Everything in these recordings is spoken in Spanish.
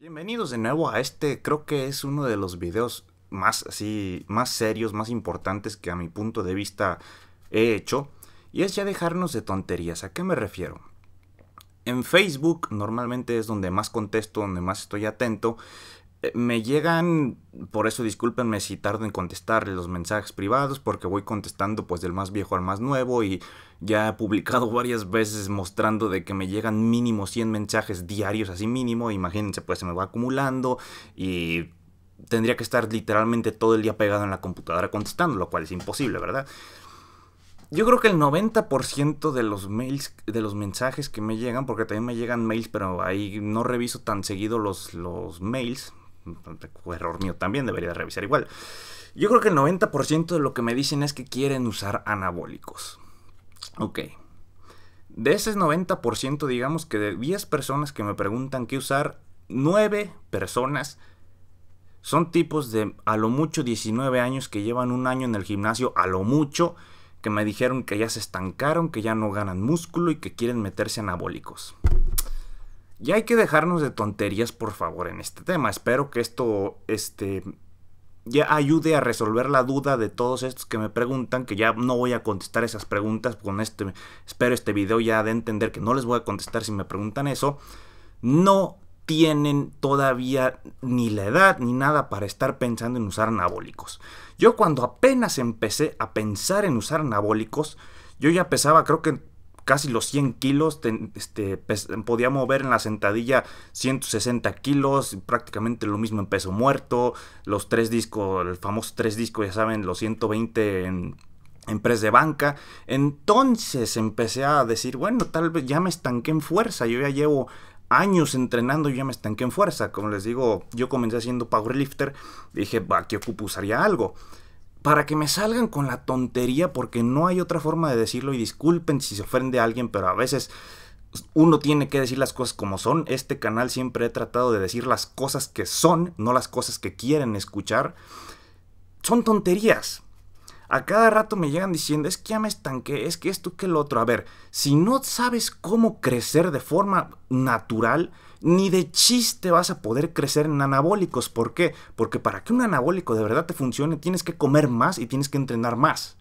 Bienvenidos de nuevo a este, creo que es uno de los videos más así, más serios, más importantes que a mi punto de vista he hecho. Y es ya dejarnos de tonterías. ¿A qué me refiero? En Facebook normalmente es donde más contesto, donde más estoy atento. Eh, me llegan, por eso discúlpenme si tardo en contestar los mensajes privados, porque voy contestando pues del más viejo al más nuevo y ya he publicado varias veces mostrando de que me llegan mínimo 100 mensajes diarios, así mínimo, imagínense pues se me va acumulando y tendría que estar literalmente todo el día pegado en la computadora contestando, lo cual es imposible, ¿verdad? Yo creo que el 90% de los mails, de los mensajes que me llegan, porque también me llegan mails, pero ahí no reviso tan seguido los mails, error mío también, debería revisar igual. Yo creo que el 90% de lo que me dicen es que quieren usar anabólicos. Ok. De ese 90%, digamos que de 10 personas que me preguntan qué usar, 9 personas son tipos de a lo mucho 19 años que llevan un año en el gimnasio, a lo mucho, que me dijeron que ya se estancaron, que ya no ganan músculo y que quieren meterse anabólicos. Y hay que dejarnos de tonterías, por favor, en este tema. Espero que esto este, ya ayude a resolver la duda de todos estos que me preguntan, que ya no voy a contestar esas preguntas con este. Espero este video ya de entender que no les voy a contestar si me preguntan eso. No tienen todavía ni la edad ni nada para estar pensando en usar anabólicos. Yo cuando apenas empecé a pensar en usar anabólicos, yo ya pesaba creo que casi los 100 kilos, este, podía mover en la sentadilla 160 kilos, prácticamente lo mismo en peso muerto, los tres discos, el famoso tres discos, ya saben, los 120 en en press de banca. Entonces empecé a decir, bueno, tal vez ya me estanqué en fuerza, yo ya llevo años entrenando y ya me estanqué en fuerza. Como les digo, yo comencé haciendo powerlifter, dije, va, aquí ocupo usaría algo para que me salgan con la tontería, porque no hay otra forma de decirlo y disculpen si se ofende a alguien, pero a veces uno tiene que decir las cosas como son. Este canal siempre he tratado de decir las cosas que son, no las cosas que quieren escuchar. Son tonterías. A cada rato me llegan diciendo, es que ya me estanqué, es que esto, que lo otro. A ver, si no sabes cómo crecer de forma natural, ni de chiste vas a poder crecer en anabólicos. ¿Por qué? Porque para que un anabólico de verdad te funcione, tienes que comer más y tienes que entrenar más.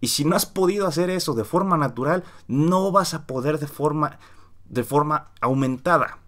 Y si no has podido hacer eso de forma natural, no vas a poder de forma, de forma aumentada.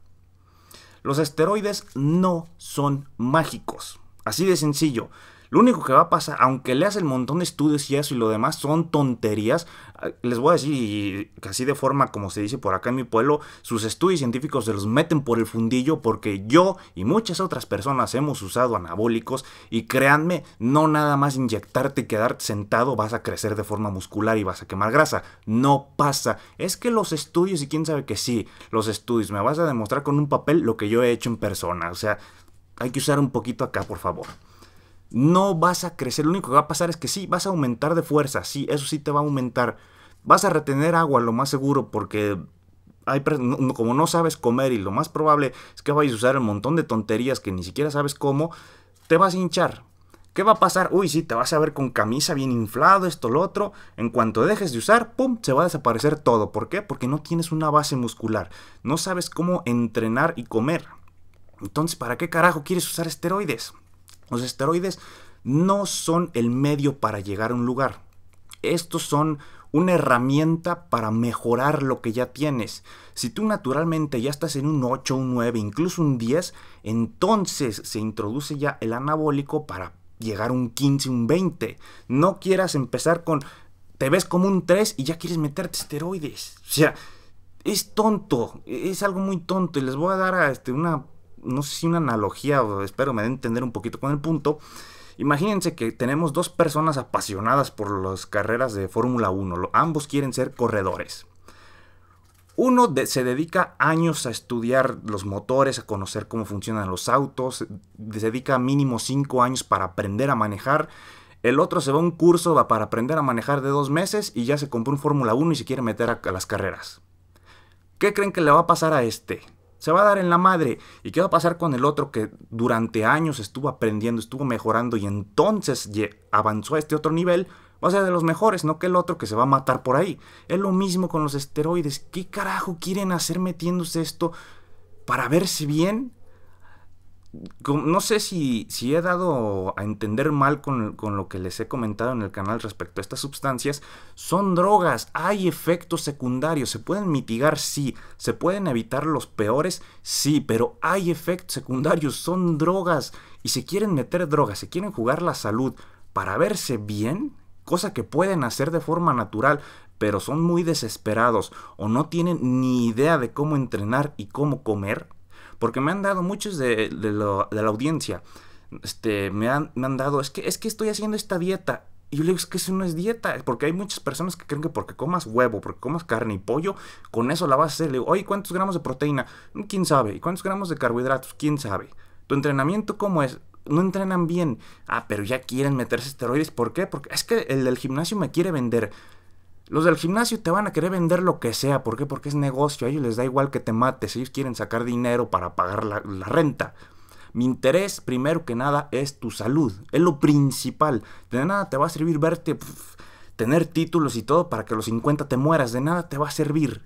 Los esteroides no son mágicos. Así de sencillo. Lo único que va a pasar, aunque leas el montón de estudios y eso y lo demás, son tonterías. Ah, les voy a decir, casi de forma como se dice por acá en mi pueblo, sus estudios científicos se los meten por el fundillo porque yo y muchas otras personas hemos usado anabólicos y créanme, no nada más inyectarte y quedarte sentado vas a crecer de forma muscular y vas a quemar grasa. No pasa. Es que los estudios, y quién sabe que sí, los estudios, me vas a demostrar con un papel lo que yo he hecho en persona. O sea, hay que usar un poquito acá, por favor no vas a crecer. Lo único que va a pasar es que sí, vas a aumentar de fuerza, sí, eso sí te va a aumentar. Vas a retener agua, lo más seguro, porque como no sabes comer y lo más probable es que vayas a usar un montón de tonterías que ni siquiera sabes cómo, te vas a hinchar. ¿Qué va a pasar? Uy, sí, te vas a ver con camisa bien inflado, esto, lo otro. En cuanto dejes de usar, ¡pum!, se va a desaparecer todo. ¿Por qué? Porque no tienes una base muscular. No sabes cómo entrenar y comer. Entonces, ¿para qué carajo quieres usar esteroides? Los esteroides no son el medio para llegar a un lugar. Estos son una herramienta para mejorar lo que ya tienes. Si tú naturalmente ya estás en un 8, un 9, incluso un 10, entonces se introduce ya el anabólico para llegar a un 15, un 20. No quieras empezar con, te ves como un 3 y ya quieres meterte esteroides. O sea, es tonto, es algo muy tonto. Y les voy a dar a este, una no sé si una analogía, espero me dé entender un poquito con el punto. Imagínense que tenemos dos personas apasionadas por las carreras de Fórmula 1. Ambos quieren ser corredores. Uno se dedica años a estudiar los motores, a conocer cómo funcionan los autos, se dedica mínimo cinco años para aprender a manejar. El otro se va a un curso para aprender a manejar de dos meses y ya se compró un Fórmula 1 y se quiere meter a, a las carreras. ¿Qué creen que le va a pasar a este? se va a dar en la madre. ¿Y qué va a pasar con el otro que durante años estuvo aprendiendo, estuvo mejorando y entonces avanzó a este otro nivel? Va a ser de los mejores, no que el otro que se va a matar por ahí. Es lo mismo con los esteroides. ¿Qué carajo quieren hacer metiéndose esto para verse bien? no sé si, si, he dado a entender mal con, con, lo que les he comentado en el canal respecto a estas sustancias, son drogas, hay efectos secundarios, se pueden mitigar, sí, se pueden evitar los peores, sí, pero hay efectos secundarios, son drogas, y si quieren meter drogas, si quieren jugar la salud para verse bien, cosa que pueden hacer de forma natural, pero son muy desesperados o no tienen ni idea de cómo entrenar y cómo comer, porque me han dado muchos de, la audiencia, este, me han, me dado, es que, es que estoy haciendo esta dieta, y yo le digo, es que eso no es dieta, porque hay muchas personas que creen que porque comas huevo, porque comas carne y pollo, con eso la vas a hacer. Le digo, oye, ¿cuántos gramos de proteína? Mm, ¿Quién sabe? ¿Y cuántos gramos de carbohidratos? ¿Quién sabe? ¿Tu entrenamiento cómo es? No entrenan bien. Ah, pero ya quieren meterse esteroides. ¿Por qué? Porque es que el del gimnasio me quiere vender. Los del gimnasio te van a querer vender lo que sea. ¿Por qué? Porque es negocio. A ellos les da igual que te mates. Ellos quieren sacar dinero para pagar la, renta. Mi interés, primero que nada, es tu salud. Es lo principal. De nada te va a servir verte, tener títulos y todo para que a los 50 te mueras. De nada te va a servir.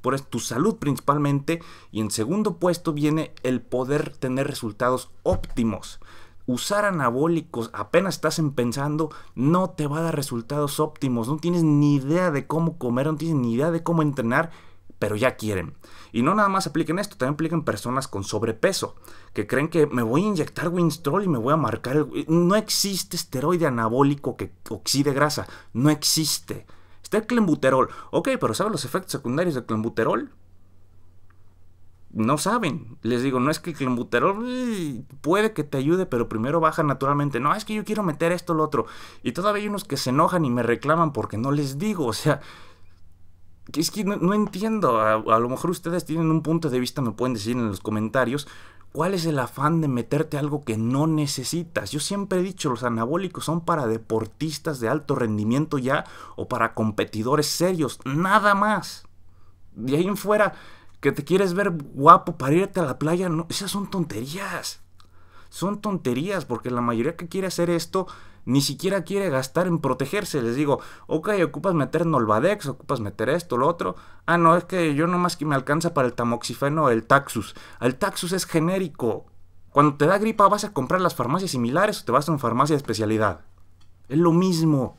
Por eso, tu salud principalmente. Y en segundo puesto viene el poder tener resultados óptimos usar anabólicos apenas estás pensando, no te va a dar resultados óptimos, no tienes ni idea de cómo comer, no tienes ni idea de cómo entrenar, pero ya quieren. Y no nada más apliquen esto, también apliquen personas con sobrepeso, que creen que me voy a inyectar Winstrol y me voy a marcar eh, No existe esteroide anabólico que oxide grasa, no existe. Está el clenbuterol, ok, pero ¿sabes los efectos secundarios del clenbuterol? no saben. Les digo, no es que el clenbuterol puede que te ayude, pero primero baja naturalmente. No, es que yo quiero meter esto, lo otro. Y todavía hay unos que se enojan y me reclaman porque no les digo. O sea, es que no, entiendo. A, a, lo mejor ustedes tienen un punto de vista, me pueden decir en los comentarios. ¿Cuál es el afán de meterte algo que no necesitas? Yo siempre he dicho, los anabólicos son para deportistas de alto rendimiento ya o para competidores serios, nada más. De ahí en fuera, que te quieres ver guapo para irte a la playa, no, esas son tonterías. Son tonterías, porque la mayoría que quiere hacer esto ni siquiera quiere gastar en protegerse. Les digo, ok, ocupas meter Nolvadex, ocupas meter esto, lo otro. Ah, no, es que yo nomás que me alcanza para el tamoxifeno, el Taxus. El Taxus es genérico. Cuando te da gripa vas a comprar las farmacias similares o te vas a una farmacia de especialidad. Es lo mismo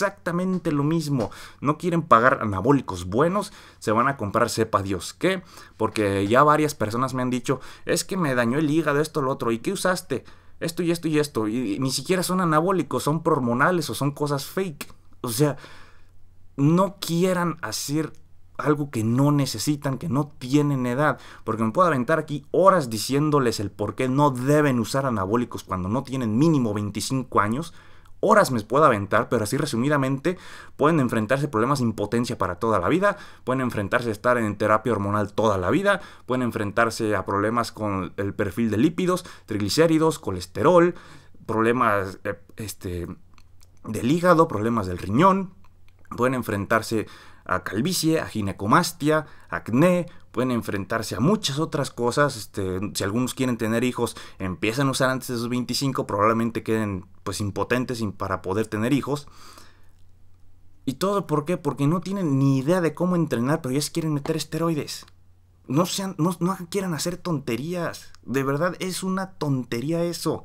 exactamente lo mismo. No quieren pagar anabólicos buenos, se van a comprar sepa Dios qué, porque ya varias personas me han dicho, es que me dañó el hígado, esto, lo otro, ¿y qué usaste? Esto y esto y esto, y, ni siquiera son anabólicos, son hormonales o son cosas fake. O sea, no quieran hacer algo que no necesitan, que no tienen edad. Porque me puedo aventar aquí horas diciéndoles el por qué no deben usar anabólicos cuando no tienen mínimo 25 años horas me pueda aventar, pero así resumidamente pueden enfrentarse problemas de impotencia para toda la vida, pueden enfrentarse a estar en terapia hormonal toda la vida, pueden enfrentarse a problemas con el perfil de lípidos, triglicéridos, colesterol, problemas eh, este, del hígado, problemas del riñón, pueden enfrentarse a calvicie, a ginecomastia, acné, pueden enfrentarse a muchas otras cosas. Este, si algunos quieren tener hijos, empiezan a usar antes de sus 25, probablemente queden pues impotentes para poder tener hijos. ¿Y todo por qué? Porque no tienen ni idea de cómo entrenar, pero ya se quieren meter esteroides. No, sean, no, no quieran hacer tonterías. De verdad, es una tontería eso.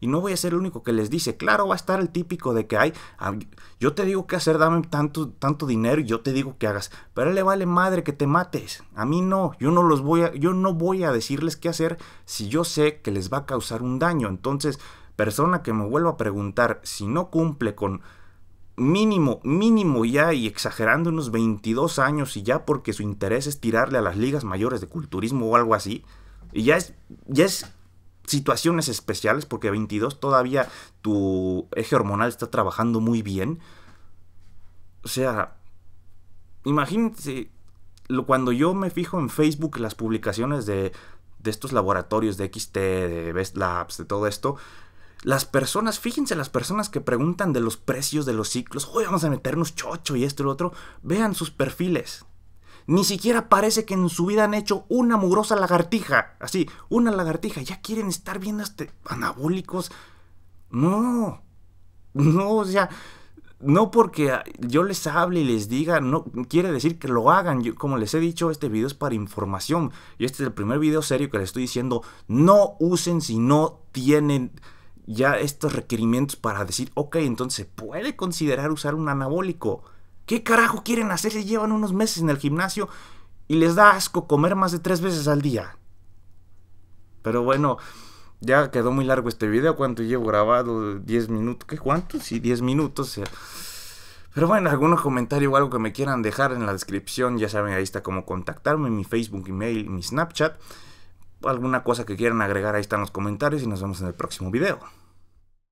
Y no voy a ser el único que les dice, claro, va a estar el típico de que hay, ah, yo te digo qué hacer, dame tanto, tanto dinero y yo te digo qué hagas. Pero a él le vale madre que te mates. A mí no, yo no los voy a, yo no voy a decirles qué hacer si yo sé que les va a causar un daño. Entonces, persona que me vuelva a preguntar si no cumple con mínimo, mínimo ya y exagerando unos 22 años y ya porque su interés es tirarle a las ligas mayores de culturismo o algo así, y ya es, ya es situaciones especiales, porque 22 todavía tu eje hormonal está trabajando muy bien. O sea, imagínense, cuando yo me fijo en Facebook las publicaciones de, de estos laboratorios de XT, de Best Labs, de todo esto, las personas, fíjense las personas que preguntan de los precios de los ciclos, hoy vamos a meternos chocho y esto y lo otro, vean sus perfiles. Ni siquiera parece que en su vida han hecho una mugrosa lagartija. Así, una lagartija. Ya quieren estar viendo este anabólicos. No. No, o sea, no porque yo les hable y les diga, no quiere decir que lo hagan. Yo, como les he dicho, este video es para información. Y este es el primer video serio que les estoy diciendo, no usen si no tienen ya estos requerimientos para decir, ok, entonces puede considerar usar un anabólico. ¿Qué carajo quieren hacer si llevan unos meses en el gimnasio y les da asco comer más de tres veces al día? Pero bueno, ya quedó muy largo este video. ¿Cuánto llevo grabado? ¿10 minutos? ¿Qué cuánto? Sí, 10 minutos. Pero bueno, algún comentario o algo que me quieran dejar en la descripción, ya saben, ahí está cómo contactarme, mi Facebook, email, mi Snapchat. Alguna cosa que quieran agregar, ahí están los comentarios y nos vemos en el próximo video.